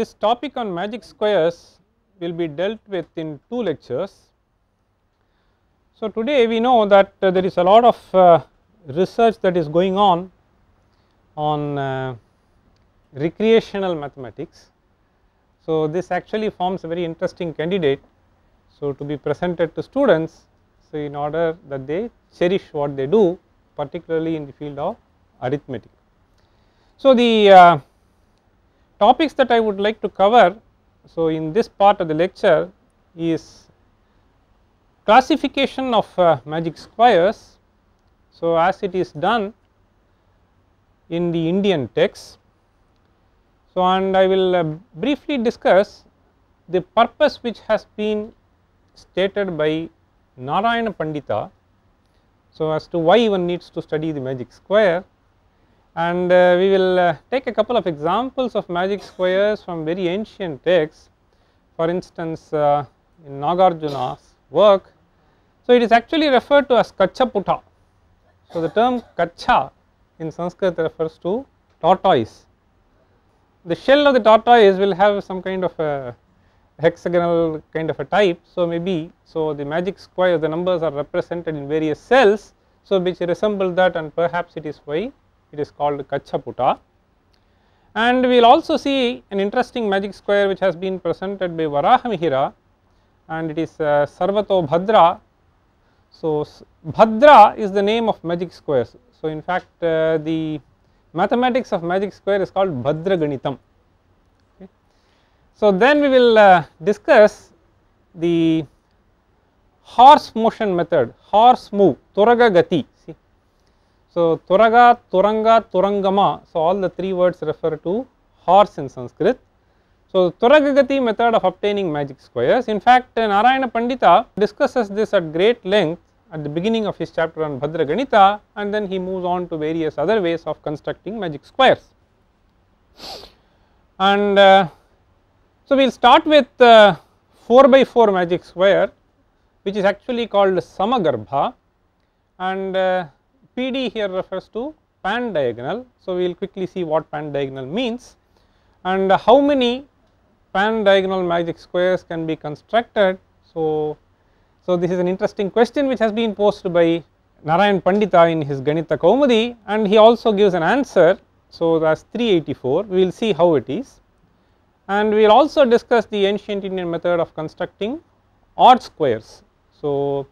this topic on magic squares will be dealt with in two lectures. So, today we know that uh, there is a lot of uh, research that is going on on uh, recreational mathematics. So, this actually forms a very interesting candidate. So, to be presented to students, so in order that they cherish what they do particularly in the field of arithmetic. So, the uh, topics that I would like to cover. So, in this part of the lecture is classification of uh, magic squares. So, as it is done in the Indian texts. So, and I will uh, briefly discuss the purpose which has been stated by Narayana Pandita. So, as to why one needs to study the magic square and uh, we will uh, take a couple of examples of magic squares from very ancient texts for instance uh, in Nagarjuna's work. So, it is actually referred to as Kachaputa. So, the term Kacha in Sanskrit refers to tortoise. The shell of the tortoise will have some kind of a hexagonal kind of a type. So, maybe so the magic square the numbers are represented in various cells. So, which resemble that and perhaps it is why it is called Kachhaputa. And we will also see an interesting magic square which has been presented by Varahamihira and it is uh, Sarvato Bhadra. So, Bhadra is the name of magic squares. So, in fact, uh, the mathematics of magic square is called Bhadra Ganitam. So, then we will uh, discuss the horse motion method, horse move, Toraga Gati. See, so, Toraga, Toranga, Torangama, so all the three words refer to horse in Sanskrit. So, Toragagati method of obtaining magic squares. In fact, Narayana Pandita discusses this at great length at the beginning of his chapter on Bhadraganita and then he moves on to various other ways of constructing magic squares. And uh, so, we will start with uh, 4 by 4 magic square which is actually called Samagarbha and uh, PD here refers to pan diagonal. So, we will quickly see what pan diagonal means and how many pan diagonal magic squares can be constructed. So, so this is an interesting question which has been posed by Narayan Pandita in his Ganita Kaumudi and he also gives an answer. So, that is 384 we will see how it is and we will also discuss the ancient Indian method of constructing odd squares. So,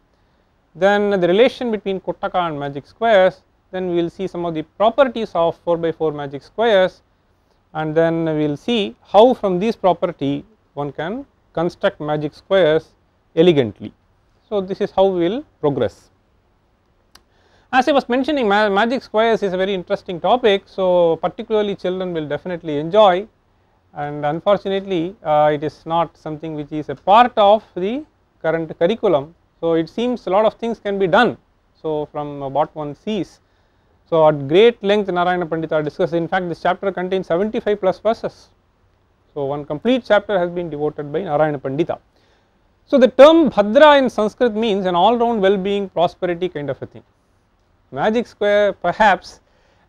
then the relation between Kottaka and magic squares then we will see some of the properties of 4 by 4 magic squares and then we will see how from these property one can construct magic squares elegantly. So, this is how we will progress. As I was mentioning ma magic squares is a very interesting topic. So, particularly children will definitely enjoy and unfortunately uh, it is not something which is a part of the current curriculum so, it seems a lot of things can be done. So, from what one sees. So, at great length Narayana Pandita discussed in fact this chapter contains 75 plus verses. So, one complete chapter has been devoted by Narayana Pandita. So, the term Bhadra in Sanskrit means an all round well being prosperity kind of a thing. Magic square perhaps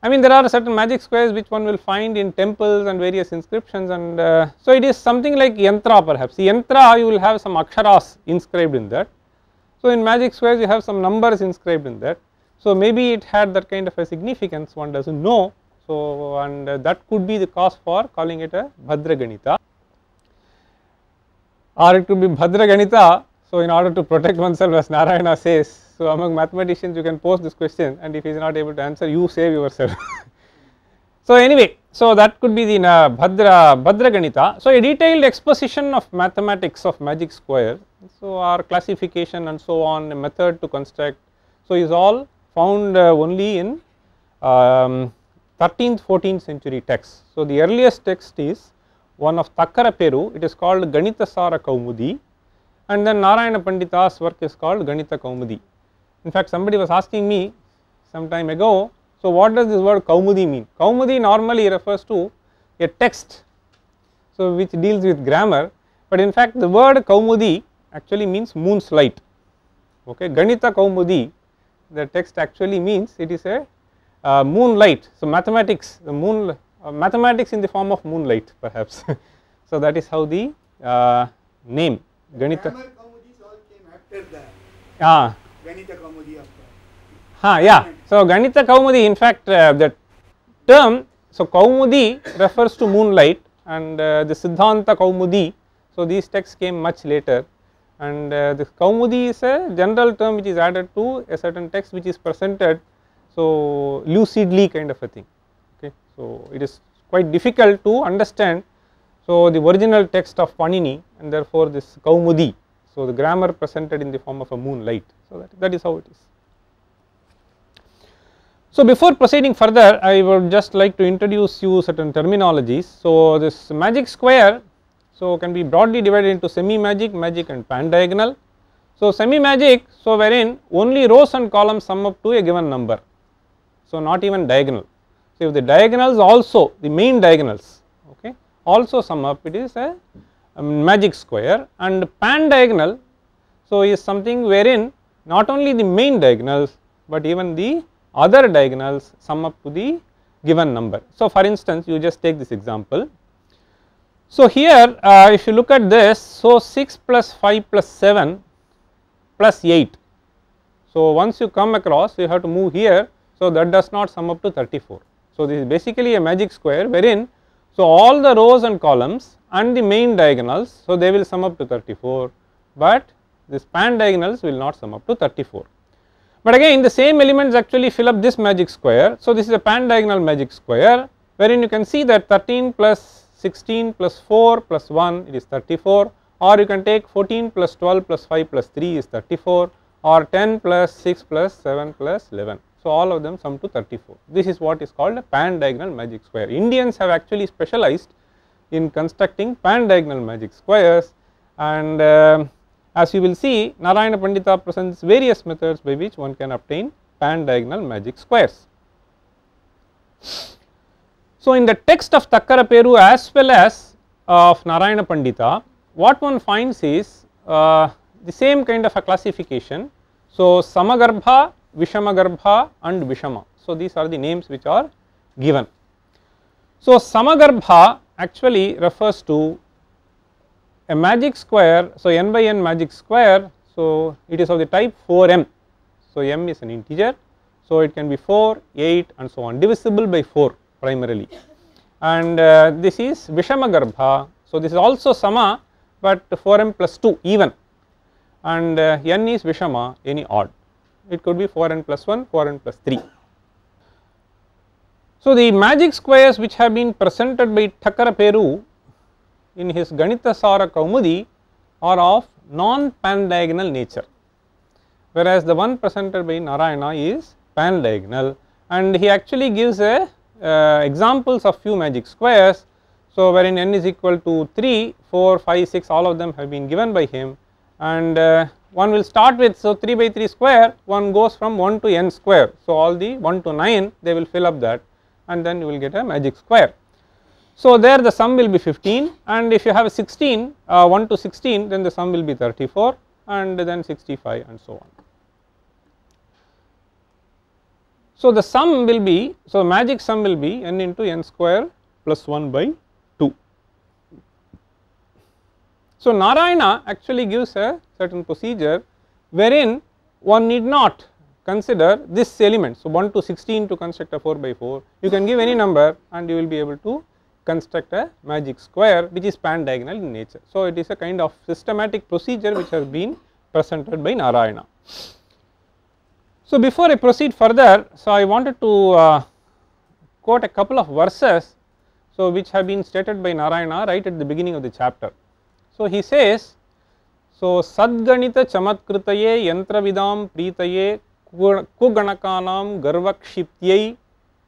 I mean there are certain magic squares which one will find in temples and various inscriptions and uh, so it is something like yantra perhaps yantra you will have some aksharas inscribed in that so, in magic squares you have some numbers inscribed in that. So, maybe it had that kind of a significance one does not know. So, and that could be the cause for calling it a Ganita, or it could be Ganita. So, in order to protect oneself as Narayana says. So, among mathematicians you can pose this question and if he is not able to answer you save yourself. so, anyway so that could be the uh, Bhadra, Ganita. So, a detailed exposition of mathematics of magic square so, our classification and so on a method to construct. So, is all found uh, only in um, 13th 14th century texts. So, the earliest text is one of Peru. it is called Sara Kaumudi and then Narayana Pandita's work is called Ganita Kaumudi. In fact, somebody was asking me some time ago, so what does this word Kaumudi mean? Kaumudi normally refers to a text so which deals with grammar but in fact the word Kaumudi actually means moon's light. Okay. Ganita Kaumudi the text actually means it is a uh, moonlight. So, mathematics the moon uh, mathematics in the form of moonlight perhaps. so, that is how the uh, name Ganita. all came after the ah. Ganita Kaumudi. Ha, yeah. So, Ganita Kaumudi in fact uh, the term so Kaumudi refers to moonlight and uh, the Siddhanta Kaumudi. So, these texts came much later and uh, this Kaumudi is a general term which is added to a certain text which is presented so lucidly kind of a thing okay. So it is quite difficult to understand so the original text of Panini and therefore this Kaumudi so the grammar presented in the form of a moonlight so that, that is how it is. So before proceeding further I would just like to introduce you certain terminologies so this magic square so, can be broadly divided into semi magic, magic and pan diagonal. So, semi magic, so wherein only rows and columns sum up to a given number. So, not even diagonal. So, if the diagonals also the main diagonals okay also sum up it is a, a um, magic square and pan diagonal. So, is something wherein not only the main diagonals but even the other diagonals sum up to the given number. So, for instance you just take this example so, here uh, if you look at this, so 6 plus 5 plus 7 plus 8. So, once you come across you have to move here, so that does not sum up to 34. So, this is basically a magic square wherein, so all the rows and columns and the main diagonals, so they will sum up to 34, but the span diagonals will not sum up to 34. But again the same elements actually fill up this magic square, so this is a pan diagonal magic square wherein you can see that 13 plus 16 plus 4 plus 1 it is 34 or you can take 14 plus 12 plus 5 plus 3 is 34 or 10 plus 6 plus 7 plus 11. So, all of them sum to 34. This is what is called a pan diagonal magic square. Indians have actually specialized in constructing pan diagonal magic squares and uh, as you will see Narayana Pandita presents various methods by which one can obtain pan diagonal magic squares. So, in the text of Peru as well as uh, of Narayana Pandita, what one finds is uh, the same kind of a classification. So, Samagarbha, Vishamagarbha and Vishama. So, these are the names which are given. So, Samagarbha actually refers to a magic square. So, n by n magic square. So, it is of the type 4m. So, m is an integer. So, it can be 4, 8 and so on divisible by 4 primarily and uh, this is Vishamagarbha. So, this is also Sama but 4m plus 2 even and uh, n is Vishama any odd it could be 4n plus 1 4n plus 3. So, the magic squares which have been presented by Thakara Peru in his Ganita Sara Kaumudi are of non pandiagonal nature whereas the one presented by Narayana is pandiagonal and he actually gives a uh, examples of few magic squares. So, wherein n is equal to 3, 4, 5, 6 all of them have been given by him and uh, one will start with so 3 by 3 square one goes from 1 to n square. So, all the 1 to 9 they will fill up that and then you will get a magic square. So, there the sum will be 15 and if you have 16 uh, 1 to 16 then the sum will be 34 and then 65 and so on. So, the sum will be so magic sum will be n into n square plus 1 by 2. So, Narayana actually gives a certain procedure wherein one need not consider this element. So, 1 to 16 to construct a 4 by 4 you can give any number and you will be able to construct a magic square which is pan diagonal in nature. So, it is a kind of systematic procedure which has been presented by Narayana. So, before I proceed further, so I wanted to uh, quote a couple of verses, so which have been stated by Narayana right at the beginning of the chapter. So, he says, so Sadganita Chamatkritye Yantravidam Pritaye Kuganakanam Garvakshipyai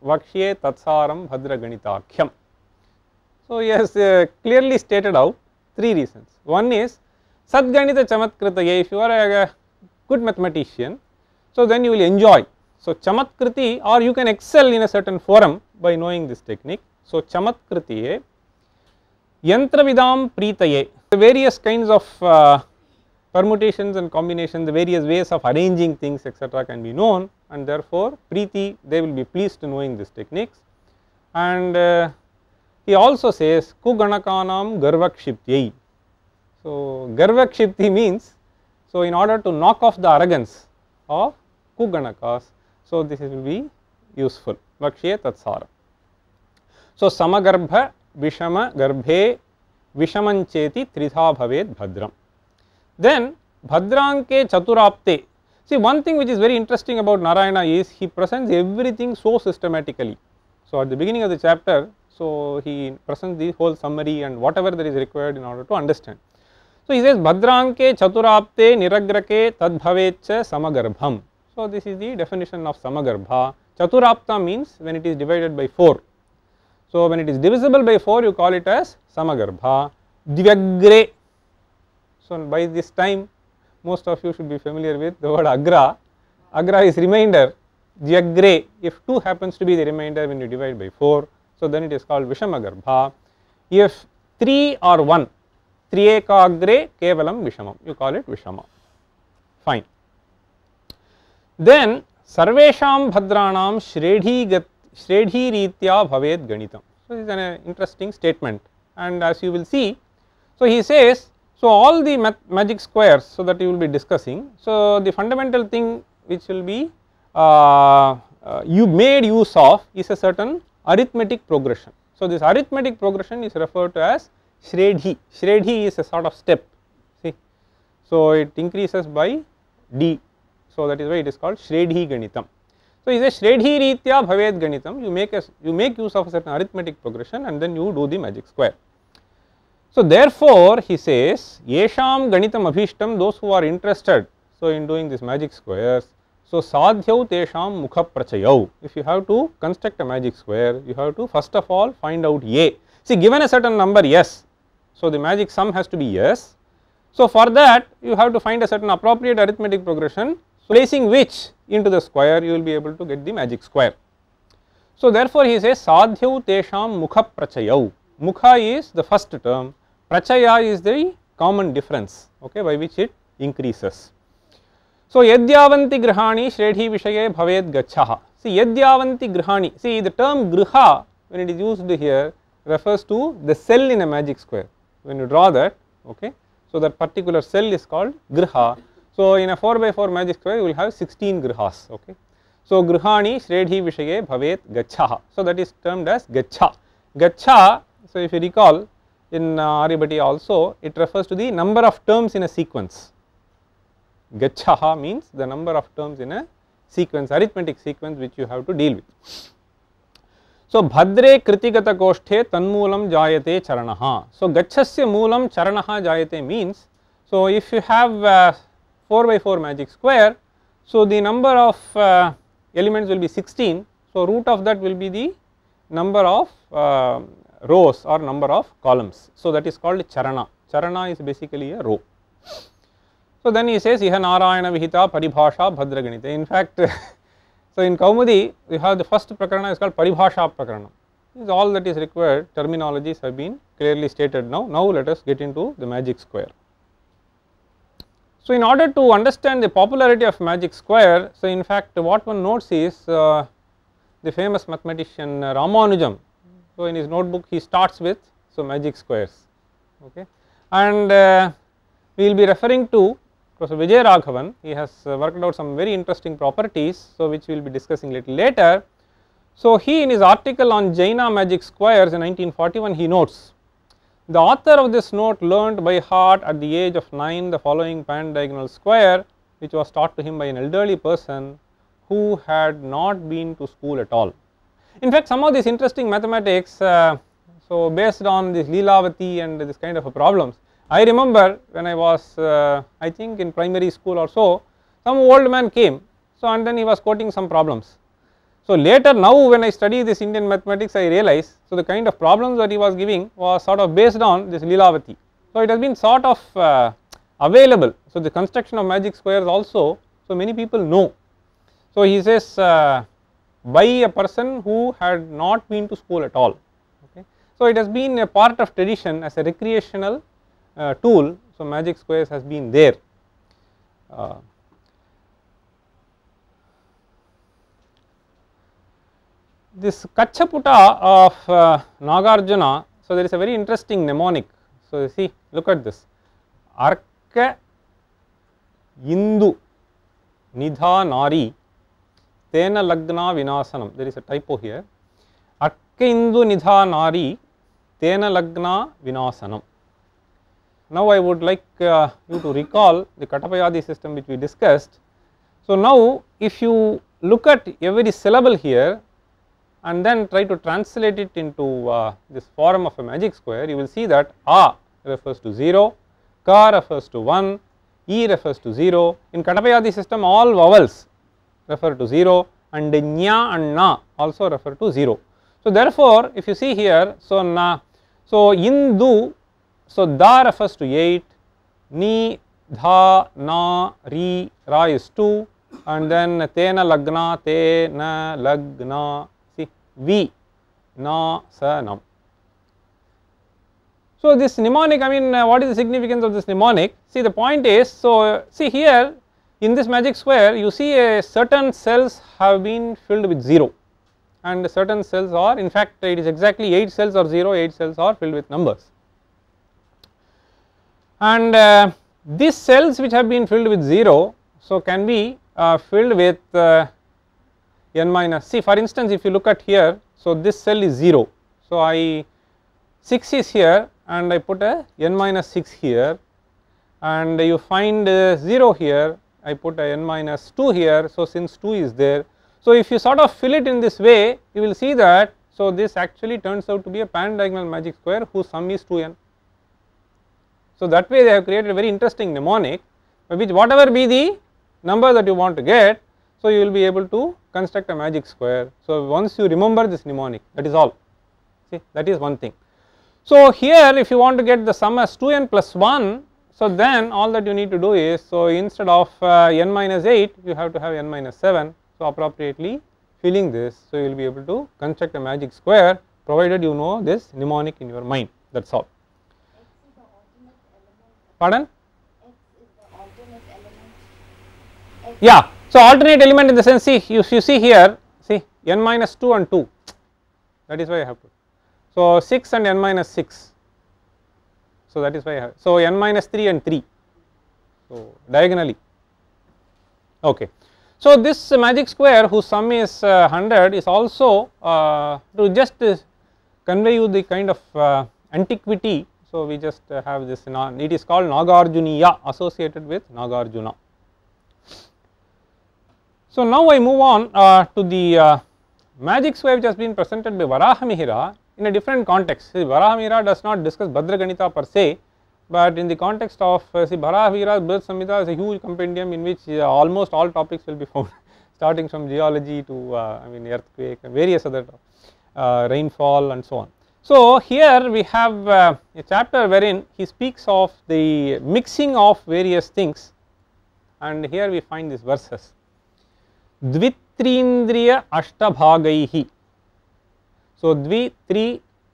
Vakshye Tatsaram Bhadraganitakyam. So, he has uh, clearly stated out three reasons. One is Sadganita Chamatkritye, if you are a, a good mathematician, so, then you will enjoy. So, Chamatkriti or you can excel in a certain forum by knowing this technique. So, yantra vidam Pritaye, the various kinds of uh, permutations and combinations, the various ways of arranging things etc. can be known and therefore, Priti they will be pleased to knowing these techniques and uh, he also says Kuganakanam Garvakshiptyai. So, Garvakshipti means so in order to knock off the arrogance of Kuganakas. So, this will be useful. Vakshiye Tatsara. So, Samagarbha Vishama Garbhe Vishamancheti Tritha Bhavet Bhadram. Then Bhadranke Chaturapte. See, one thing which is very interesting about Narayana is he presents everything so systematically. So, at the beginning of the chapter, so he presents the whole summary and whatever that is required in order to understand. So, he says Bhadranke Chaturapte Niragrake Tadbhavecha Samagarbham. So, this is the definition of samagarbha. Chaturapta means when it is divided by 4. So, when it is divisible by 4 you call it as samagarbha. Divyagre. So, by this time most of you should be familiar with the word agra. Agra is remainder, divyagre if 2 happens to be the remainder when you divide by 4. So, then it is called vishamagarbha. If 3 or 1, 3 kagre kevalam vishamam, you call it vishama, fine then sarvesham bhadranam shredhi shredhiritya bhaved ganitam. So, this is an interesting statement and as you will see. So, he says so all the magic squares so that you will be discussing. So, the fundamental thing which will be uh, uh, you made use of is a certain arithmetic progression. So, this arithmetic progression is referred to as Shredhi. Shredhi is a sort of step see. So, it increases by d so, that is why it is called Shredhi Ganitam. So, it is a Shredhi Ritya Bhaved Ganitam, you make, a, you make use of a certain arithmetic progression and then you do the magic square. So, therefore, he says Yesham Ganitam Abhishtam, those who are interested, so in doing this magic squares, so Sadhyau Tesham Mukha Prachayau. If you have to construct a magic square, you have to first of all find out A. See, given a certain number, yes. So, the magic sum has to be yes. So, for that, you have to find a certain appropriate arithmetic progression placing which into the square you will be able to get the magic square. So, therefore, he says sadhyau tesham mukha prachayau. Mukha is the first term, prachaya is the common difference okay, by which it increases. So, yadyavanti grihani shredhi vishaye bhaved gachaha. See yadyavanti grihani, see the term griha when it is used here refers to the cell in a magic square. When you draw that, okay, so that particular cell is called griha so, in a 4 by 4 magic square you will have 16 grihas. Okay. So, grihani shredhi vishaye bhavet gachaha. So, that is termed as gacha. Gacha, so if you recall in uh, also it refers to the number of terms in a sequence. Gachaha means the number of terms in a sequence, arithmetic sequence which you have to deal with. Bhadre Kritigata Koshthe Tanmulam Jayate Charanaha. So सो गच्छस्य charanaha jayate means, so if you have have uh, 4 by 4 magic square. So, the number of uh, elements will be 16. So, root of that will be the number of uh, rows or number of columns. So, that is called charana. Charana is basically a row. So, then he says Iha Narayana Vihita Paribhasha Bhadraganita. In fact, so in Kaumudi we have the first prakarana is called Paribhasha Prakarana. This is all that is required terminologies have been clearly stated now. Now, let us get into the magic square. So, in order to understand the popularity of magic square, so in fact what one notes is uh, the famous mathematician uh, Ramanujam, So, in his notebook he starts with so magic squares okay. and uh, we will be referring to Professor Vijay Raghavan he has uh, worked out some very interesting properties. So, which we will be discussing little later. So, he in his article on Jaina magic squares in 1941 he notes the author of this note learnt by heart at the age of 9 the following pan-diagonal square which was taught to him by an elderly person who had not been to school at all. In fact, some of these interesting mathematics, uh, so based on this Leelavati and this kind of problems. I remember when I was uh, I think in primary school or so, some old man came, so and then he was quoting some problems so, later now when I study this Indian mathematics I realize, so the kind of problems that he was giving was sort of based on this Lilavati. So, it has been sort of uh, available. So, the construction of magic squares also, so many people know. So, he says uh, by a person who had not been to school at all. Okay. So, it has been a part of tradition as a recreational uh, tool. So, magic squares has been there. Uh, this Kachaputta of uh, Nagarjuna, so there is a very interesting mnemonic. So, you see look at this Arka Indu Nidha Nari Tena Lagna Vinasanam, there is a typo here Arka Indu Nidha Nari Tena Lagna Vinasanam. Now, I would like uh, you to recall the Katapayadi system which we discussed. So, now if you look at every syllable here and then try to translate it into uh, this form of a magic square, you will see that A refers to 0, Ka refers to 1, E refers to 0. In Katapayadi system all vowels refer to 0 and Nya and Na also refer to 0. So, therefore, if you see here, so Na, so Indu, so Da refers to 8, Ni, Dha, Na, Ri, Ra is 2 and then Tena Lagna, Tena Lagna V na sa nam. So, this mnemonic I mean uh, what is the significance of this mnemonic? See the point is so see here in this magic square you see a certain cells have been filled with 0 and certain cells are in fact it is exactly 8 cells or 0 8 cells are filled with numbers. And uh, these cells which have been filled with 0 so can be uh, filled with uh, n minus see for instance if you look at here so this cell is 0 so i 6 is here and i put a n minus 6 here and you find uh, 0 here i put a n minus 2 here so since 2 is there so if you sort of fill it in this way you will see that so this actually turns out to be a pan diagonal magic square whose sum is 2n so that way they have created a very interesting mnemonic which whatever be the number that you want to get so, you will be able to construct a magic square. So, once you remember this mnemonic that is all see that is one thing. So, here if you want to get the sum as 2n plus 1 so then all that you need to do is so instead of uh, n minus 8 you have to have n minus 7 so appropriately filling this so you will be able to construct a magic square provided you know this mnemonic in your mind that is all. Pardon? Yeah, so, alternate element in the sense see you, you see here see n minus 2 and 2 that is why I have put. So, 6 and n minus 6 so that is why I have so n minus 3 and 3 so diagonally okay. So, this magic square whose sum is uh, 100 is also uh, to just uh, convey you the kind of uh, antiquity. So, we just uh, have this it is called Nagarjuniya associated with Nagarjuna. So, now I move on uh, to the uh, magic sway which has been presented by Varahamihira in a different context. See, Varahamihira does not discuss Bhadraganita per se, but in the context of uh, see Varahamihira's Birth Samhita is a huge compendium in which uh, almost all topics will be found starting from geology to uh, I mean earthquake and various other uh, rainfall and so on. So, here we have uh, a chapter wherein he speaks of the mixing of various things and here we find these verses. द्वित्रीन्द्रिय अष्टभागैः so dvi tri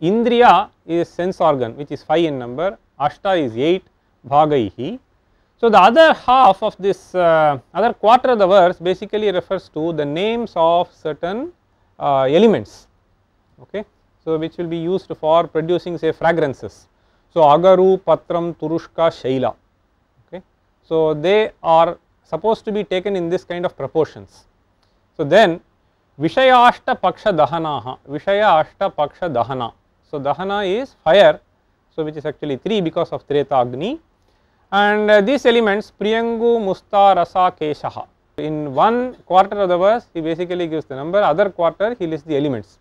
indriya is sense organ which is 5 in number ashta is 8 bhagaihi so the other half of this uh, other quarter of the verse basically refers to the names of certain uh, elements okay so which will be used for producing say fragrances so agaru patram turushka shaila okay so they are supposed to be taken in this kind of proportions so, then Vishayashta Paksha Dahanaha, Vishaya Ashta Paksha Dahana. So, Dahana is fire, so which is actually 3 because of Treta Agni and uh, these elements Priyangu, Musta, Rasa, Keshaha. In one quarter of the verse he basically gives the number, other quarter he lists the elements.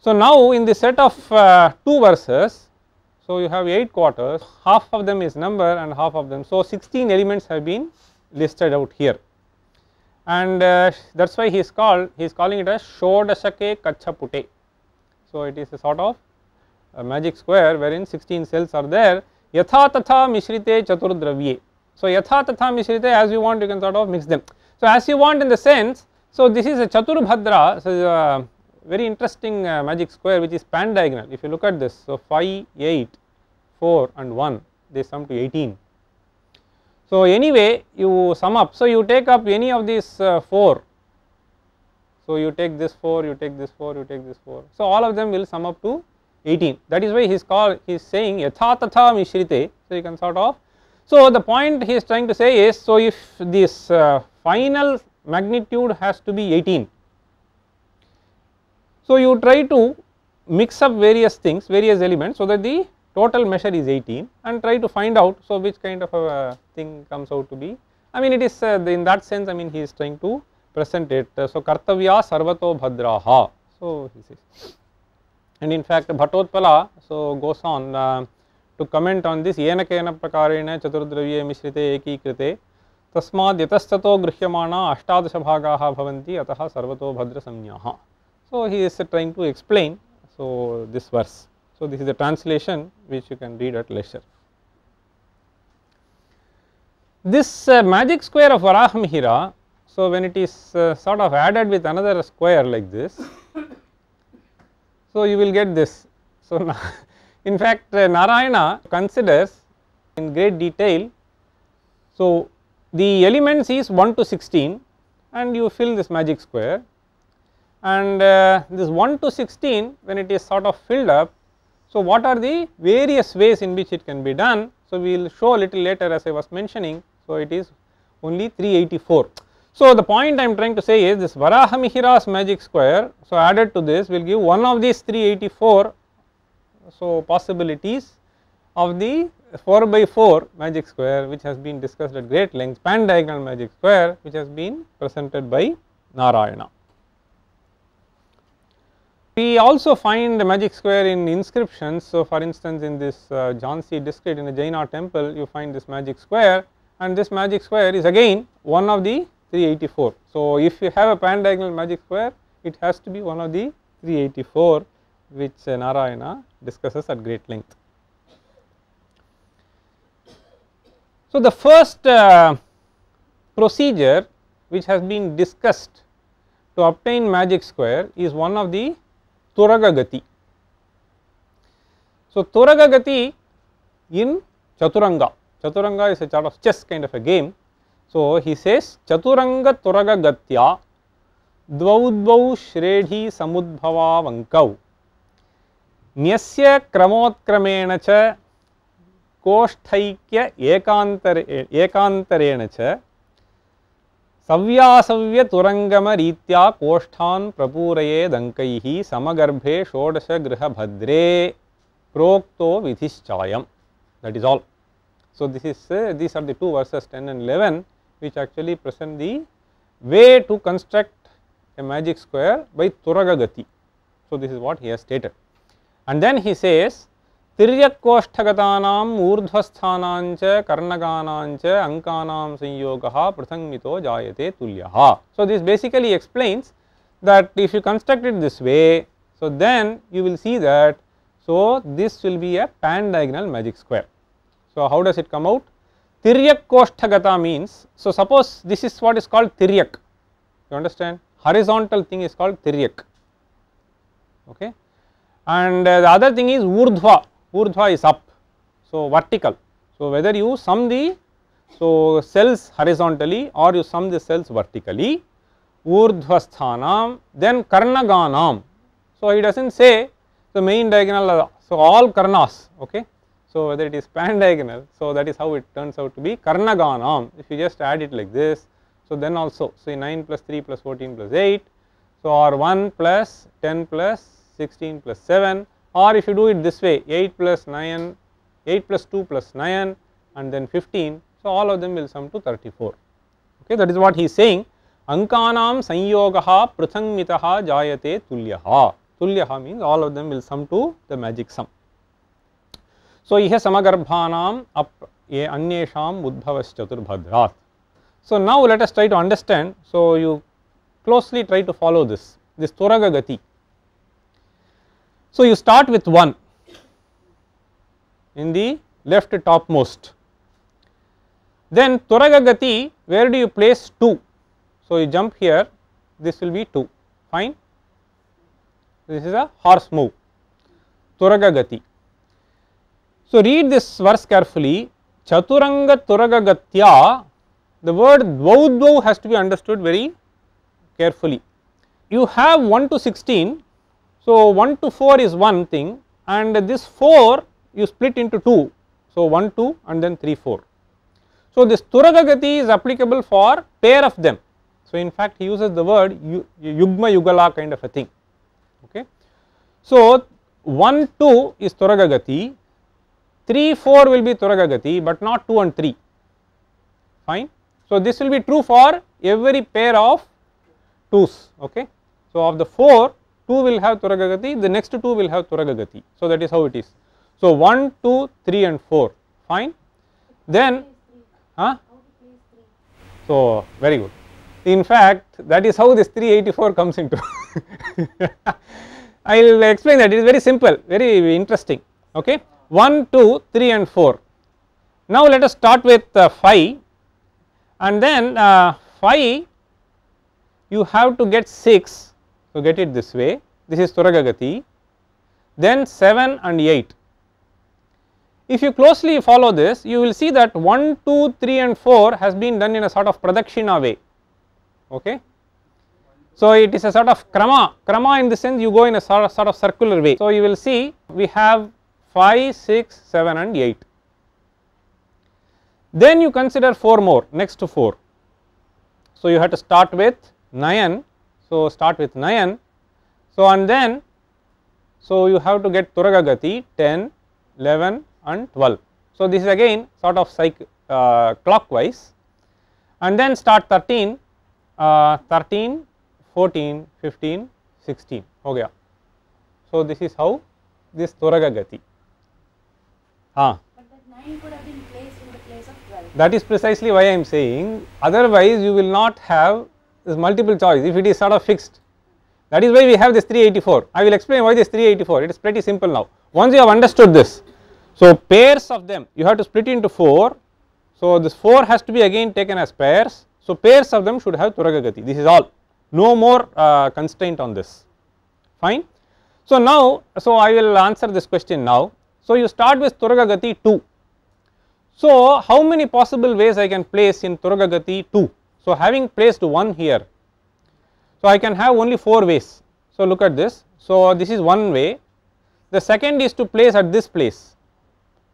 So, now in the set of uh, 2 verses, so you have 8 quarters, half of them is number and half of them. So, 16 elements have been listed out here and uh, that is why he is called he is calling it as Shodashake Kachapute. So, it is a sort of a magic square wherein 16 cells are there yatha tatha mishrite chaturdravye. So, yatha tatha mishrite as you want you can sort of mix them. So, as you want in the sense so this is a Chaturbhadra so a very interesting uh, magic square which is pan diagonal if you look at this. So, 5, 8, 4 and 1 they sum to 18. So, anyway you sum up. So, you take up any of these uh, 4. So, you take this 4, you take this 4, you take this 4. So, all of them will sum up to 18. That is why he is called, he is saying yathatatha mishrite. So, you can sort of. So, the point he is trying to say is, so if this uh, final magnitude has to be 18. So, you try to mix up various things, various elements so that the total measure is 18 and try to find out so which kind of a uh, thing comes out to be. I mean it is uh, in that sense I mean he is trying to present it. Uh, so kartavya sarvato bhadraha. So he says and in fact Bhattotpala so goes on uh, to comment on this Yena yenakena prakarena chaturdravye mishrite ekikrite तस्माद यतस्तो गृह्यमाणा अष्टादश ha bhavanti. अतः sarvato भद्र संज्ञा So he is trying to explain. So this verse. So, this is a translation which you can read at leisure. This uh, magic square of Varahamihira, so when it is uh, sort of added with another square like this, so you will get this. So, in fact, uh, Narayana considers in great detail, so the elements is 1 to 16 and you fill this magic square and uh, this 1 to 16 when it is sort of filled up so, what are the various ways in which it can be done? So, we will show a little later as I was mentioning. So, it is only 384. So, the point I am trying to say is this Varahamihira's magic square. So, added to this will give one of these 384 so possibilities of the 4 by 4 magic square which has been discussed at great length pan diagonal magic square which has been presented by Narayana. We also find the magic square in inscriptions. So, for instance, in this uh, John Discrete in the Jaina temple, you find this magic square and this magic square is again one of the 384. So, if you have a pan diagonal magic square, it has to be one of the 384 which uh, Narayana discusses at great length. So, the first uh, procedure which has been discussed to obtain magic square is one of the Toragagati. So, Toragagati in Chaturanga, Chaturanga is a sort of chess kind of a game. So, he says Chaturanga Toragagatya Dvaudvau Shredhi Samudbhava Vankau Nyasya Kramotkramen cha Koshtaikya Ekantareena cha सव्यासव्य तुरंगम रीत्या कोष्ठान प्रपूरये दंकैहि समगर्भे षोडश गृह भद्रे प्रोक्तो विधिश्चायम that is all so this is this are the two verses 10 and 11 which actually present the way to construct a magic square by तुरग गति so this is what he has stated and then he says तिर्यकोष्ठगता ऊर्धस्थान कर्णगा अंका संयोग पृथंगि जायते तुल्य so this basically explains that if you construct this way so then you will see that so this will be a pan diagonal magic square so how does it come out तिर्यकोष्ठगता mean so suppose this is what is call तिर्यक you understand horizontal thing is call तिर्यक okay and uh, the other thing is urdhva urdhva is up, so vertical. So, whether you sum the so cells horizontally or you sum the cells vertically, urdhvasthanam then karnaganam. So, he does not say the main diagonal, so all karnas, okay. So, whether it is pan diagonal, so that is how it turns out to be karnaganam if you just add it like this. So, then also, say 9 plus 3 plus 14 plus 8, so or 1 plus 10 plus 16 plus 7 or if you do it this way 8 plus 9, 8 plus 2 plus 9 and then 15. So, all of them will sum to 34, okay. that is what he is saying ankanam sanyogaha prathangmitaha jayate tulyaha. Tulyaha means all of them will sum to the magic sum. So, ihe samagarbhanam ap ye anyesham udbhavas chaturbhadrat. So, now let us try to understand. So, you closely try to follow this, this toragagati Gati. So, you start with 1 in the left topmost. Then Turagagati where do you place 2? So, you jump here this will be 2 fine this is a horse move Turagagati. So, read this verse carefully Chaturanga Turagagatya the word Dvaudvau has to be understood very carefully. You have 1 to 16 so, 1 to 4 is one thing and this 4 you split into 2. So, 1 2 and then 3 4. So, this Turagagati is applicable for pair of them. So, in fact he uses the word Yugma Yugala kind of a thing. Okay. So, 1 2 is Turagagati, 3 4 will be Turagagati but not 2 and 3 fine. So, this will be true for every pair of 2s. Okay. So, of the 4 2 will have Turagagati, the next 2 will have Turagagati. So, that is how it is. So, 1, 2, 3 and 4 fine. Then, huh? so very good. In fact, that is how this 384 comes into. I will explain that it is very simple, very interesting. Okay, 1, 2, 3 and 4. Now, let us start with uh, 5 and then uh, 5 you have to get 6 so, get it this way this is Turagagati then 7 and 8. If you closely follow this you will see that 1, 2, 3 and 4 has been done in a sort of pradakshina way okay. So, it is a sort of krama, krama in the sense you go in a sort of, sort of circular way. So, you will see we have 5, 6, 7 and 8. Then you consider 4 more next to 4. So, you have to start with 9 so, start with Nayan. So, and then so you have to get Turagagati 10, 11 and 12. So, this is again sort of cycle, uh, clockwise and then start 13, uh, 13, 14, 15, 16 So, this is how this Turagagati. Ah. That is precisely why I am saying otherwise you will not have is multiple choice if it is sort of fixed. That is why we have this 384. I will explain why this 384, it is pretty simple now. Once you have understood this, so pairs of them you have to split into 4. So this 4 has to be again taken as pairs. So pairs of them should have Turagagati, this is all, no more uh, constraint on this, fine. So now, so I will answer this question now. So you start with Turagagati 2. So how many possible ways I can place in Turagagati 2? So, having placed 1 here, so I can have only 4 ways. So, look at this. So, this is one way. The second is to place at this place.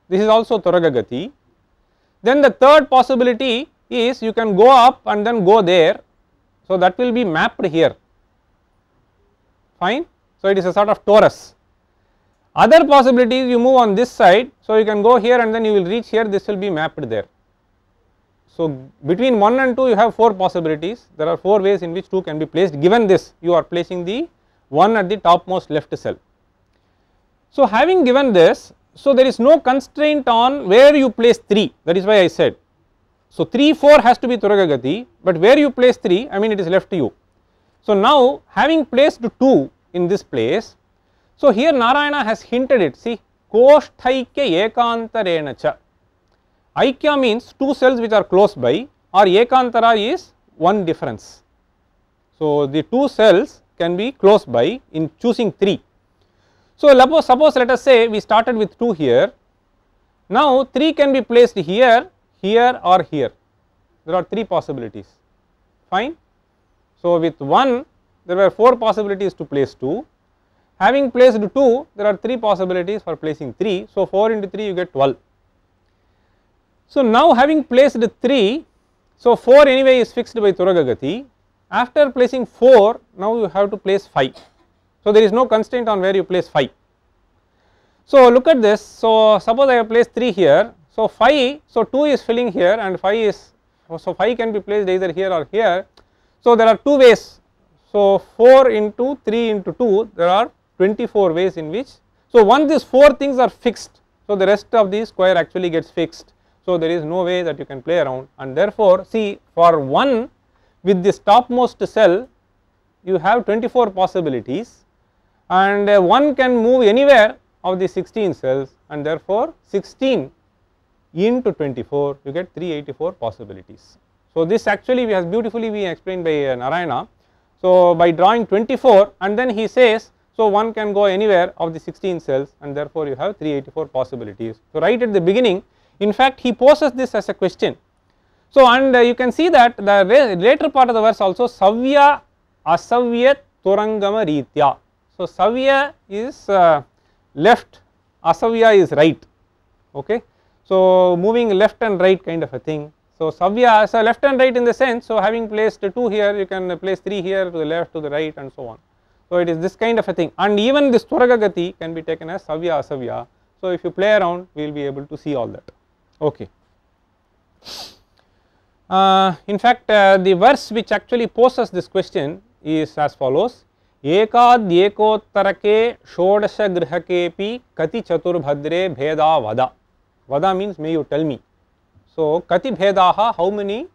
This is also Toragagati. Then the third possibility is you can go up and then go there. So, that will be mapped here fine. So, it is a sort of torus. Other possibilities you move on this side. So, you can go here and then you will reach here this will be mapped there. So, between 1 and 2 you have 4 possibilities there are 4 ways in which 2 can be placed given this you are placing the 1 at the topmost left cell. So, having given this so there is no constraint on where you place 3 that is why I said. So, 3 4 has to be Turagagati but where you place 3 I mean it is left to you. So, now having placed 2 in this place so here Narayana has hinted it see koshtaike ekantarena cha Aikya means two cells which are close by or Ekantara is one difference. So, the two cells can be close by in choosing 3. So, suppose let us say we started with 2 here, now 3 can be placed here, here or here, there are 3 possibilities fine. So, with 1 there were 4 possibilities to place 2, having placed 2 there are 3 possibilities for placing 3, so 4 into 3 you get 12. So, now having placed 3, so 4 anyway is fixed by Turagagati, after placing 4 now you have to place 5. So, there is no constraint on where you place 5. So, look at this, so suppose I have placed 3 here, so 5, so 2 is filling here and 5 is, so 5 can be placed either here or here. So, there are 2 ways, so 4 into 3 into 2, there are 24 ways in which, so once these 4 things are fixed, so the rest of the square actually gets fixed so, there is no way that you can play around and therefore, see for one with this topmost cell you have 24 possibilities and uh, one can move anywhere of the 16 cells and therefore, 16 into 24 you get 384 possibilities. So, this actually has beautifully been explained by uh, Narayana. So, by drawing 24 and then he says so, one can go anywhere of the 16 cells and therefore, you have 384 possibilities. So, right at the beginning in fact, he poses this as a question. So, and uh, you can see that the later part of the verse also Savya Asavya Turangama Ritya. So, Savya is uh, left, Asavya is right. Okay. So, moving left and right kind of a thing. So, Savya, so left and right in the sense, so having placed 2 here, you can place 3 here to the left, to the right and so on. So, it is this kind of a thing and even this Turagagati can be taken as Savya Asavya. So, if you play around, we will be able to see all that. Okay. Uh, in fact, uh, the verse which actually poses this question is as follows एकाद एकोत्तरके षोडश गृहकेपि कति चतुर्भद्रे भेदा वद means may you tell me. So कति भेदाः how many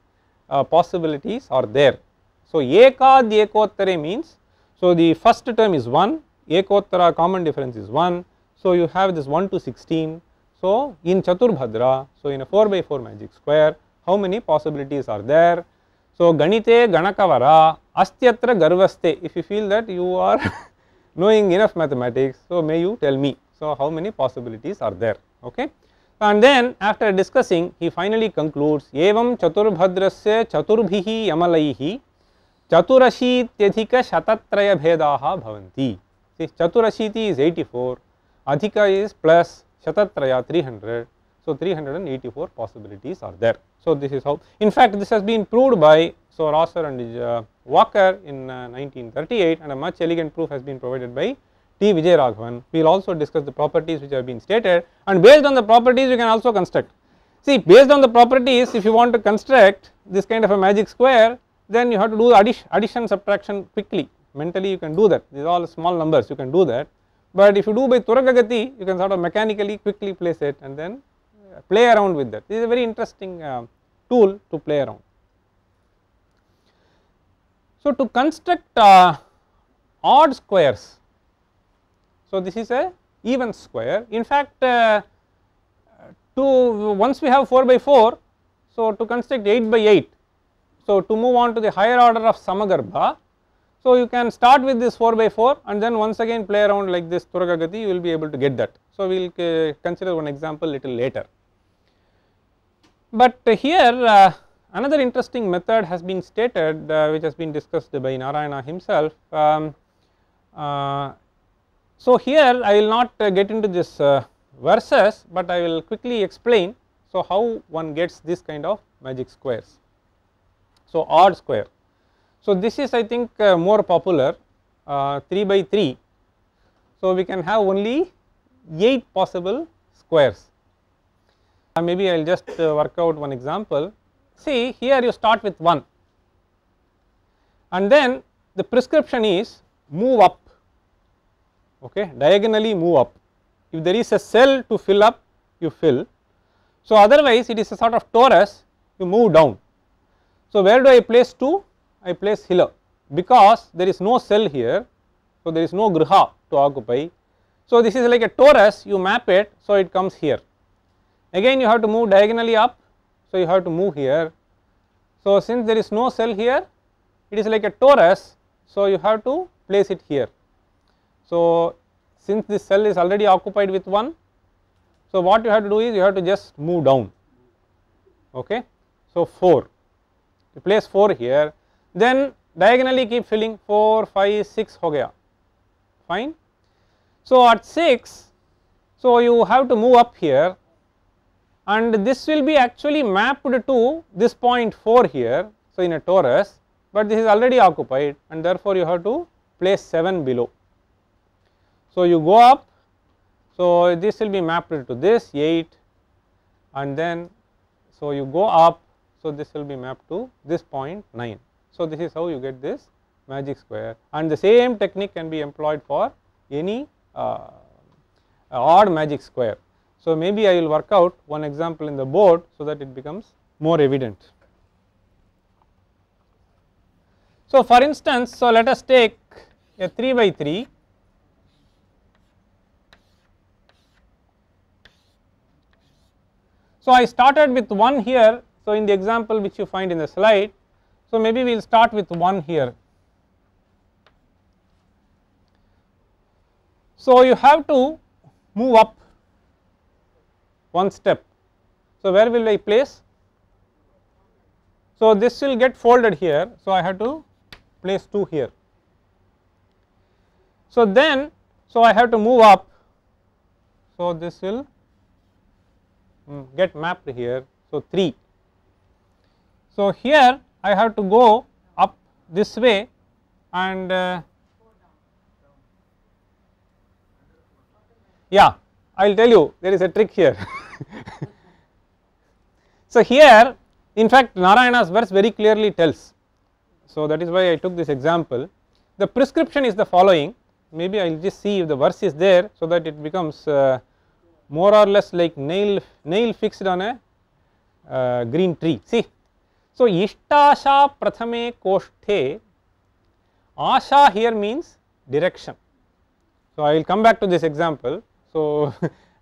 uh, possibilities are there so ekad ekottare means so the first term is 1 ekottara common difference is 1 so you have this 1 to 16 so, in Chaturbhadra, so in a 4 by 4 magic square, how many possibilities are there? So, Ganite Ganakavara Astyatra Garvaste, if you feel that you are knowing enough mathematics, so may you tell me. So, how many possibilities are there? Okay. And then after discussing, he finally concludes Evam Chaturbhadrasya Chaturbhihi Yamalaihi Chaturashityadhika Shatatraya Bhedaha Bhavanti. See, Chaturashiti is 84, Adhika is plus Shatatraya 300. So, 384 possibilities are there. So, this is how in fact this has been proved by so Rosser and uh, Walker in uh, 1938 and a much elegant proof has been provided by T Vijay Raghavan. We will also discuss the properties which have been stated and based on the properties you can also construct. See based on the properties if you want to construct this kind of a magic square then you have to do addition, addition subtraction quickly mentally you can do that these are all small numbers you can do that but if you do by Turagagati, you can sort of mechanically quickly place it and then uh, play around with that. This is a very interesting uh, tool to play around. So, to construct uh, odd squares, so this is a even square. In fact, uh, to once we have 4 by 4, so to construct 8 by 8, so to move on to the higher order of samagarbha, so, you can start with this 4 by 4 and then once again play around like this Turagagati you will be able to get that. So, we will uh, consider one example little later. But here uh, another interesting method has been stated uh, which has been discussed by Narayana himself. Um, uh, so, here I will not get into this verses, but I will quickly explain. So, how one gets this kind of magic squares. So, odd square so, this is I think uh, more popular uh, 3 by 3. So, we can have only 8 possible squares. Uh, maybe I will just uh, work out one example. See here you start with 1 and then the prescription is move up, okay, diagonally move up. If there is a cell to fill up, you fill. So, otherwise it is a sort of torus, you move down. So, where do I place 2? I place Hila because there is no cell here. So, there is no Griha to occupy. So, this is like a torus you map it. So, it comes here again you have to move diagonally up. So, you have to move here. So, since there is no cell here it is like a torus. So, you have to place it here. So, since this cell is already occupied with one. So, what you have to do is you have to just move down. Okay. So, 4 you place 4 here then diagonally keep filling 4, 5, 6 ho gaya fine. So, at 6 so you have to move up here and this will be actually mapped to this point 4 here so in a torus but this is already occupied and therefore you have to place 7 below. So, you go up so this will be mapped to this 8 and then so you go up so this will be mapped to this point 9. So, this is how you get this magic square and the same technique can be employed for any uh, uh, odd magic square. So, maybe I will work out one example in the board so that it becomes more evident. So, for instance, so let us take a 3 by 3 So, I started with 1 here. So, in the example which you find in the slide so, maybe we will start with 1 here. So, you have to move up one step. So, where will I place? So, this will get folded here. So, I have to place 2 here. So, then so I have to move up. So, this will mm, get mapped here. So, 3. So, here I have to go up this way and uh, yeah I will tell you there is a trick here. so, here in fact Narayana's verse very clearly tells. So, that is why I took this example. The prescription is the following maybe I will just see if the verse is there so that it becomes uh, more or less like nail nail fixed on a uh, green tree. See So Ishtasha Prathame Koshthe, Asha here means direction. So I will come back to this example. So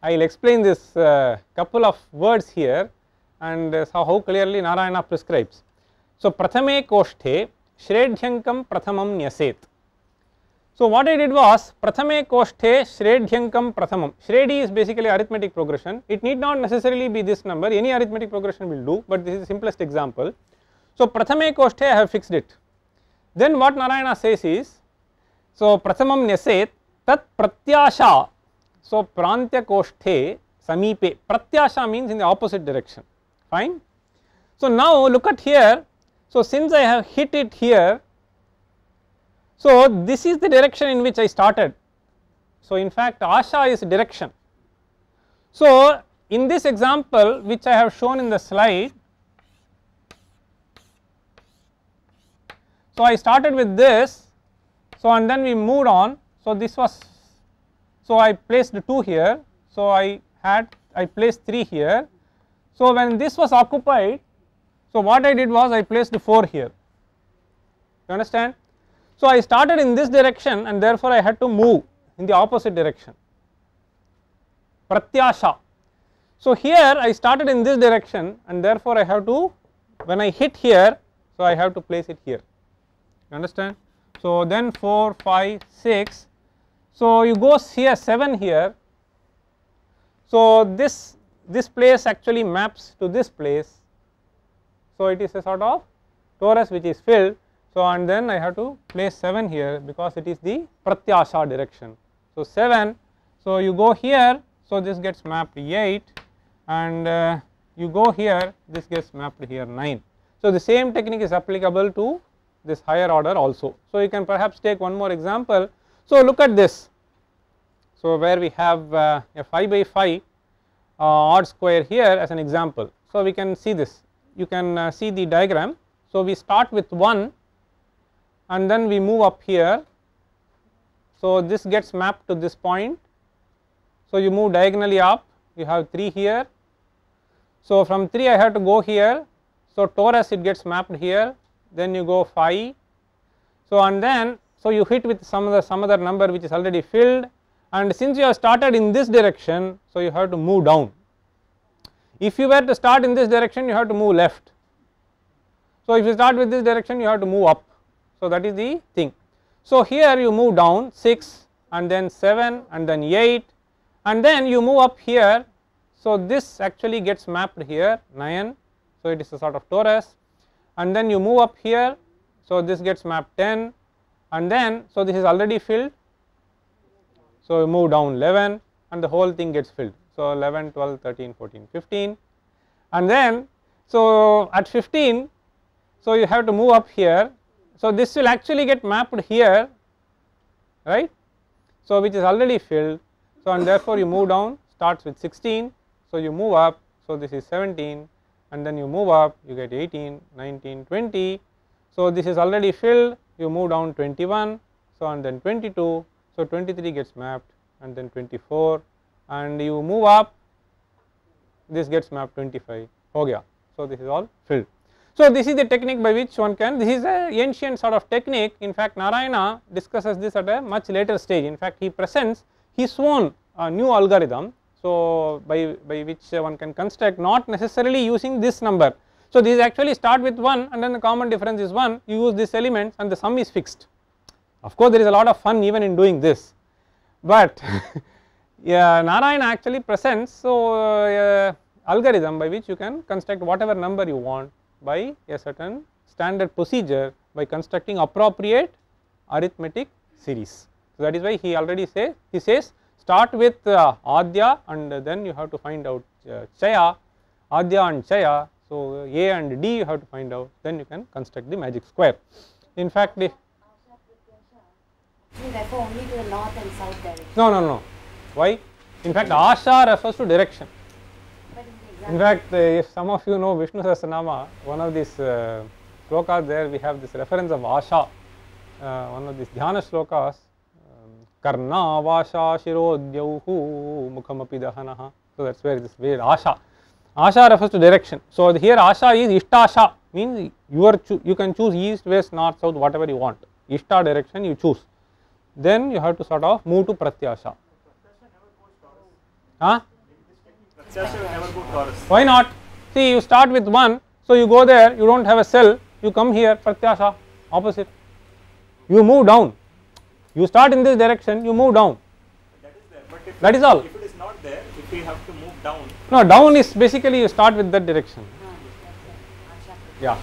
I will explain this uh, couple of words here and uh, how clearly Narayana prescribes. So Prathame Koshthe, Shredhyankam Prathamam Nyaset. So, what I did was Prathame Koshte Shredhyankam Prathamam. Shredi is basically arithmetic progression. It need not necessarily be this number, any arithmetic progression will do, but this is the simplest example. So, Prathame Koshte I have fixed it. Then what Narayana says is, so Prathamam Neset Tat Pratyasha. So, Prantya Koshte Samipe. Pratyasha means in the opposite direction, fine. So, now look at here. So, since I have hit it here, so, this is the direction in which I started. So, in fact Asha is direction. So, in this example which I have shown in the slide, so I started with this, so and then we moved on. So, this was, so I placed 2 here, so I had, I placed 3 here. So, when this was occupied, so what I did was I placed 4 here, you understand. So, I started in this direction and therefore, I had to move in the opposite direction pratyasha. So, here I started in this direction and therefore, I have to when I hit here, so I have to place it here you understand. So, then 4, 5, 6, so you go here 7 here, so this this place actually maps to this place. So, it is a sort of torus which is filled so, and then I have to place 7 here because it is the pratyasha direction. So, 7, so you go here, so this gets mapped 8 and uh, you go here, this gets mapped here 9. So, the same technique is applicable to this higher order also. So, you can perhaps take one more example. So, look at this. So, where we have uh, a 5 by 5 uh, odd square here as an example. So, we can see this. You can uh, see the diagram. So, we start with 1 and then we move up here. So, this gets mapped to this point. So, you move diagonally up you have 3 here. So, from 3 I have to go here. So, torus it gets mapped here then you go phi. So, and then so you hit with some other some other number which is already filled and since you have started in this direction. So, you have to move down. If you were to start in this direction you have to move left. So, if you start with this direction you have to move up. So, that is the thing. So, here you move down 6 and then 7 and then 8 and then you move up here. So, this actually gets mapped here 9. So, it is a sort of torus and then you move up here. So, this gets mapped 10 and then so this is already filled. So, you move down 11 and the whole thing gets filled. So, 11, 12, 13, 14, 15 and then so at 15 so you have to move up here so, this will actually get mapped here right. So, which is already filled. So, and therefore, you move down starts with 16. So, you move up. So, this is 17 and then you move up you get 18, 19, 20. So, this is already filled you move down 21. So, and then 22. So, 23 gets mapped and then 24 and you move up this gets mapped 25 ho gaya. So, this is all filled. So, this is the technique by which one can, this is a ancient sort of technique in fact Narayana discusses this at a much later stage in fact he presents his own uh, new algorithm. So, by, by which one can construct not necessarily using this number. So, this actually start with 1 and then the common difference is 1 you use this element and the sum is fixed. Of course, there is a lot of fun even in doing this, but yeah, Narayana actually presents so uh, algorithm by which you can construct whatever number you want by a certain standard procedure by constructing appropriate arithmetic series. So, that is why he already say he says start with uh, Adya and then you have to find out uh, Chaya, Adya and Chaya. So, A and D you have to find out then you can construct the magic square. In fact, the refer only to the north and south direction. No, no, no. Why? In fact, Asha refers to direction. In fact, uh, if some of you know Vishnu Sahasranama, one of these uh, slokas there we have this reference of Asha, uh, one of these dhyana slokas, um, Karna Vasha Shirodhyauhu Mukhamapi Dahanaha. So that's where this word Asha. Asha refers to direction. So here Asha is Ishtasha means you are you can choose east, west, north, south, whatever you want. Ishta direction you choose. Then you have to sort of move to Pratyasha. Huh? Why not? See, you start with 1, so you go there, you do not have a cell, you come here, pratyasha, opposite. You move down. You start in this direction, you move down. That is there, but if that is all. If it is not there, if we have to move down. No, down is basically you start with that direction. Yeah.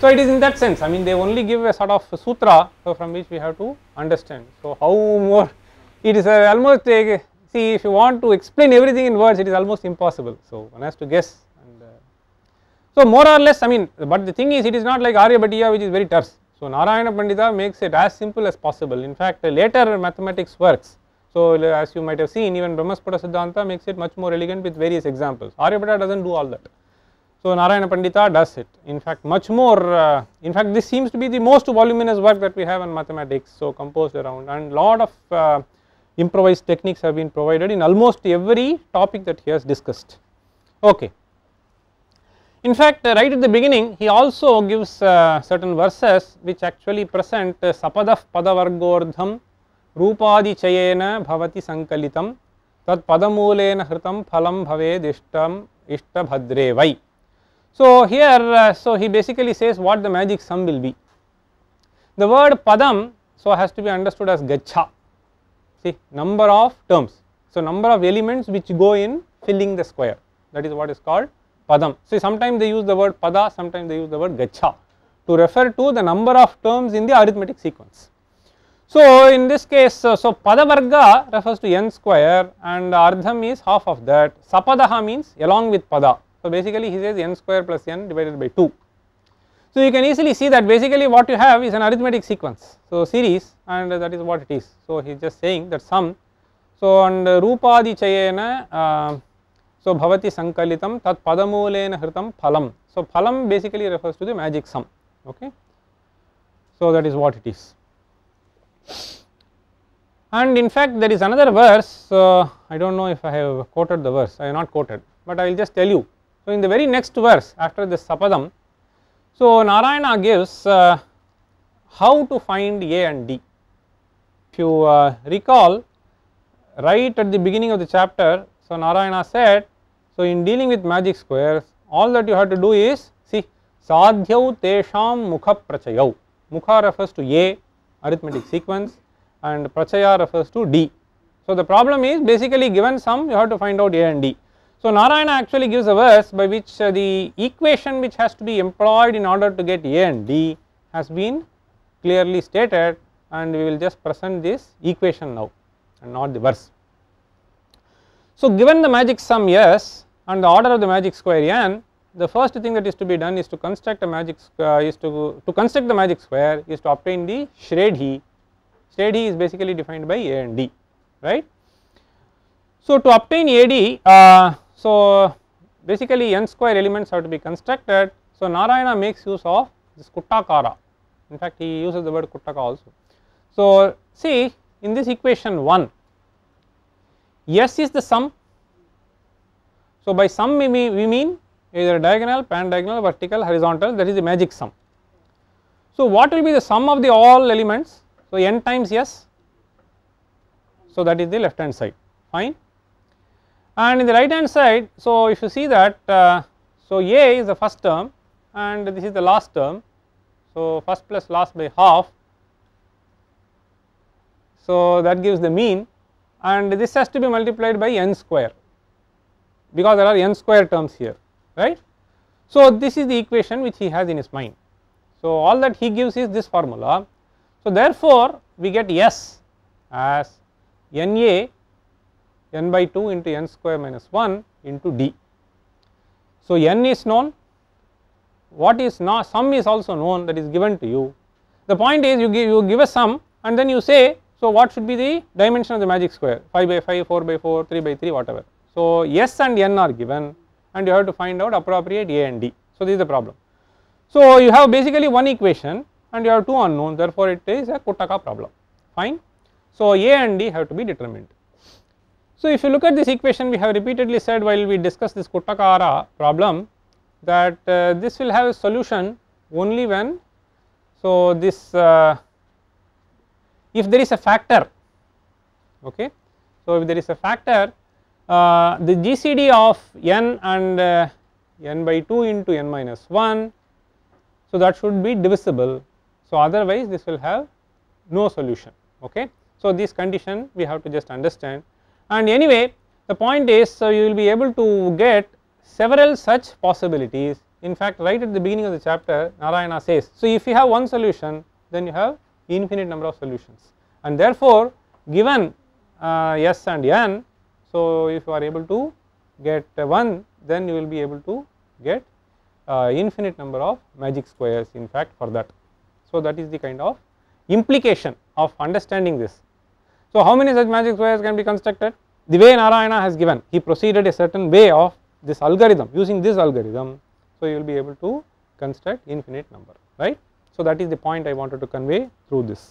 So it is in that sense. I mean, they only give a sort of sutra, so from which we have to understand. So how more? It is almost a if you want to explain everything in words it is almost impossible. So, one has to guess and uh, so more or less I mean but the thing is it is not like Aryabhatiya which is very terse. So, Narayana Pandita makes it as simple as possible in fact later mathematics works. So, as you might have seen even Brahmasputta Siddhanta makes it much more elegant with various examples Aryabhata does not do all that. So, Narayana Pandita does it in fact much more uh, in fact this seems to be the most voluminous work that we have on mathematics. So, composed around and lot of uh, improvised techniques have been provided in almost every topic that he has discussed. Okay. In fact, uh, right at the beginning he also gives uh, certain verses which actually present uh, sapadav padavargordham rupadi chayena bhavati sankalitam tad padamulena hritam phalam bhave dishtam ishta vai. So, here uh, so he basically says what the magic sum will be. The word padam so has to be understood as gacha see number of terms. So, number of elements which go in filling the square that is what is called padam. See sometimes they use the word pada, sometimes they use the word gacha to refer to the number of terms in the arithmetic sequence. So, in this case, so, uh, so padavarga refers to n square and ardham is half of that, sapadaha means along with pada. So, basically he says n square plus n divided by 2 so, you can easily see that basically what you have is an arithmetic sequence. So, series and that is what it is. So, he is just saying that sum. So, and rupadi chayena uh, so bhavati sankalitam tat padamulena hritam phalam. So, phalam basically refers to the magic sum. Okay. So, that is what it is. And in fact, there is another verse, So, I do not know if I have quoted the verse, I have not quoted, but I will just tell you. So, in the very next verse after this sapadam, so, Narayana gives uh, how to find A and D. If you uh, recall right at the beginning of the chapter, so Narayana said, so in dealing with magic squares all that you have to do is see sadhyau tesham mukha prachayau. Mukha refers to A arithmetic sequence and prachaya refers to D. So, the problem is basically given sum you have to find out A and D. So, Narayana actually gives a verse by which uh, the equation which has to be employed in order to get A and D has been clearly stated and we will just present this equation now and not the verse. So, given the magic sum S and the order of the magic square n, the first thing that is to be done is to construct a magic uh, is to to construct the magic square is to obtain the Shredhi. Shredhi is basically defined by A and D, right? So to obtain AD, uh, so, basically n square elements have to be constructed. So, Narayana makes use of this Kuttakara, in fact he uses the word Kuttaka also. So, see in this equation 1, S is the sum. So, by sum we mean, we mean either diagonal, pandiagonal, vertical, horizontal that is the magic sum. So, what will be the sum of the all elements? So, n times S. So, that is the left hand side fine and in the right hand side so if you see that uh, so a is the first term and this is the last term so first plus last by half so that gives the mean and this has to be multiplied by n square because there are n square terms here right so this is the equation which he has in his mind so all that he gives is this formula so therefore we get s as na n by 2 into n square minus 1 into d. So, n is known, what is not sum is also known that is given to you. The point is you give you give a sum and then you say so what should be the dimension of the magic square 5 by 5, 4 by 4, 3 by 3 whatever. So, s and n are given and you have to find out appropriate a and d. So, this is the problem. So, you have basically one equation and you have two unknowns therefore, it is a Kutaka problem fine. So, a and d have to be determined. So, if you look at this equation we have repeatedly said while we discuss this Kotakara problem that uh, this will have a solution only when. So, this uh, if there is a factor okay. So, if there is a factor uh, the GCD of n and uh, n by 2 into n minus 1. So, that should be divisible. So, otherwise this will have no solution okay. So, this condition we have to just understand and anyway the point is so you will be able to get several such possibilities in fact right at the beginning of the chapter Narayana says so if you have one solution then you have infinite number of solutions and therefore given uh, s and n so if you are able to get 1 then you will be able to get uh, infinite number of magic squares in fact for that. So that is the kind of implication of understanding this so, how many such magic squares can be constructed? The way Narayana has given, he proceeded a certain way of this algorithm using this algorithm. So, you will be able to construct infinite number, right. So, that is the point I wanted to convey through this.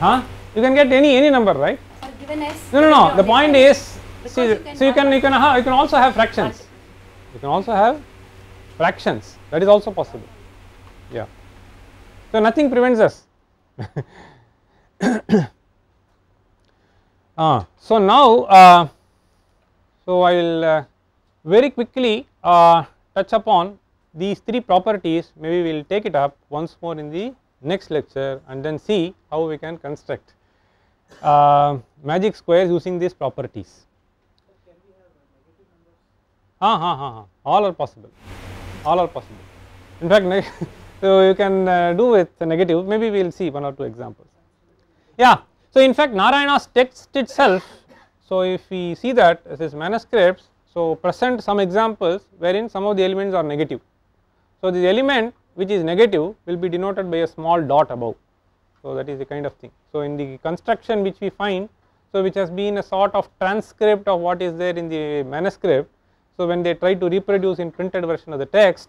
huh? You can get any any number, right? Or given S. No, no, no. The point S. is, see, you so you can you can, you uh-huh, can, you can also have fractions. You can also have fractions that is also possible yeah so nothing prevents us uh, so now uh, so i will uh, very quickly uh, touch upon these three properties maybe we will take it up once more in the next lecture and then see how we can construct uh, magic squares using these properties ah, ha ha ha! all are possible all are possible. In fact, so you can uh, do with negative, maybe we will see one or two examples. Yeah, so in fact Narayana's text itself, so if we see that this is manuscripts, so present some examples wherein some of the elements are negative. So this element which is negative will be denoted by a small dot above. So that is the kind of thing. So in the construction which we find, so which has been a sort of transcript of what is there in the manuscript, so, when they try to reproduce in printed version of the text,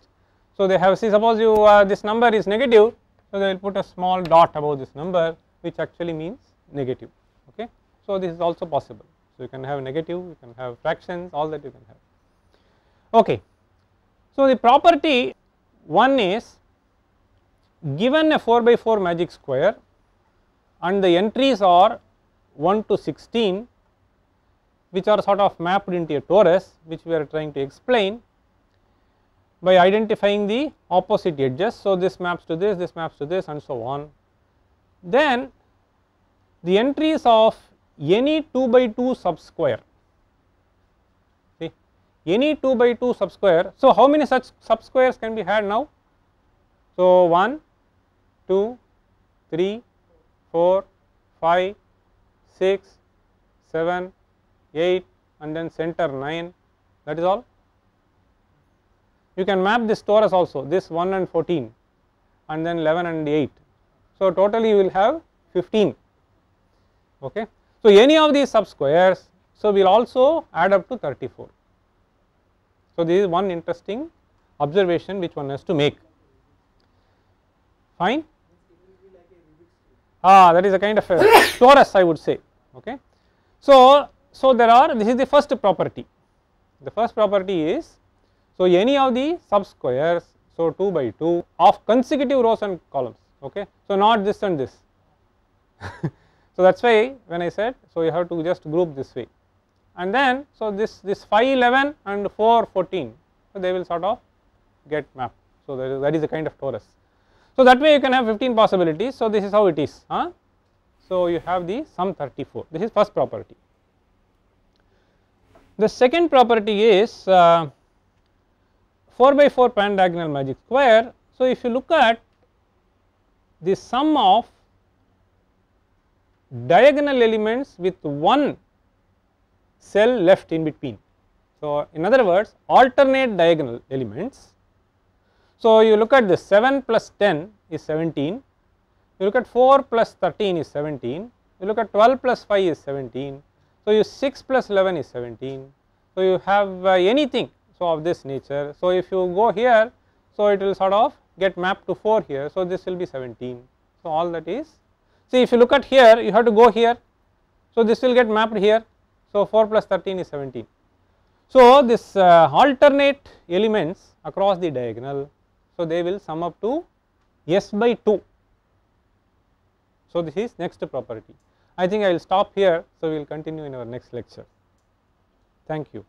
so they have see suppose you uh, this number is negative, so they will put a small dot above this number which actually means negative okay. So, this is also possible. So, you can have negative, you can have fractions all that you can have okay. So, the property one is given a 4 by 4 magic square and the entries are 1 to 16 which are sort of mapped into a torus which we are trying to explain by identifying the opposite edges. So, this maps to this, this maps to this and so on. Then the entries of any 2 by 2 sub square, see any 2 by 2 sub square. So, how many such sub squares can be had now? So, 1, 2, 3, 4, 5, 6, 7, 8 and then center 9 that is all. You can map this torus also this 1 and 14 and then 11 and 8. So, totally you will have 15 okay. So, any of these sub squares so will also add up to 34. So, this is one interesting observation which one has to make fine ah that is a kind of a torus I would say okay. So, so, there are this is the first property. The first property is so any of the sub squares so 2 by 2 of consecutive rows and columns okay. So, not this and this. so, that is why when I said so you have to just group this way and then so this this 5 11 and 4 14 so they will sort of get mapped. So, that is, that is a kind of torus. So, that way you can have 15 possibilities. So, this is how it is. Huh? So, you have the sum 34 this is first property. The second property is uh, 4 by 4 pan diagonal magic square. So, if you look at the sum of diagonal elements with one cell left in between. So, in other words alternate diagonal elements. So, you look at this 7 plus 10 is 17, you look at 4 plus 13 is 17, you look at 12 plus 5 is 17, so, you 6 plus 11 is 17. So, you have uh, anything so of this nature. So, if you go here, so it will sort of get mapped to 4 here. So, this will be 17. So, all that is see if you look at here you have to go here. So, this will get mapped here. So, 4 plus 13 is 17. So, this uh, alternate elements across the diagonal. So, they will sum up to s by 2. So, this is next property. I think I will stop here. So, we will continue in our next lecture. Thank you.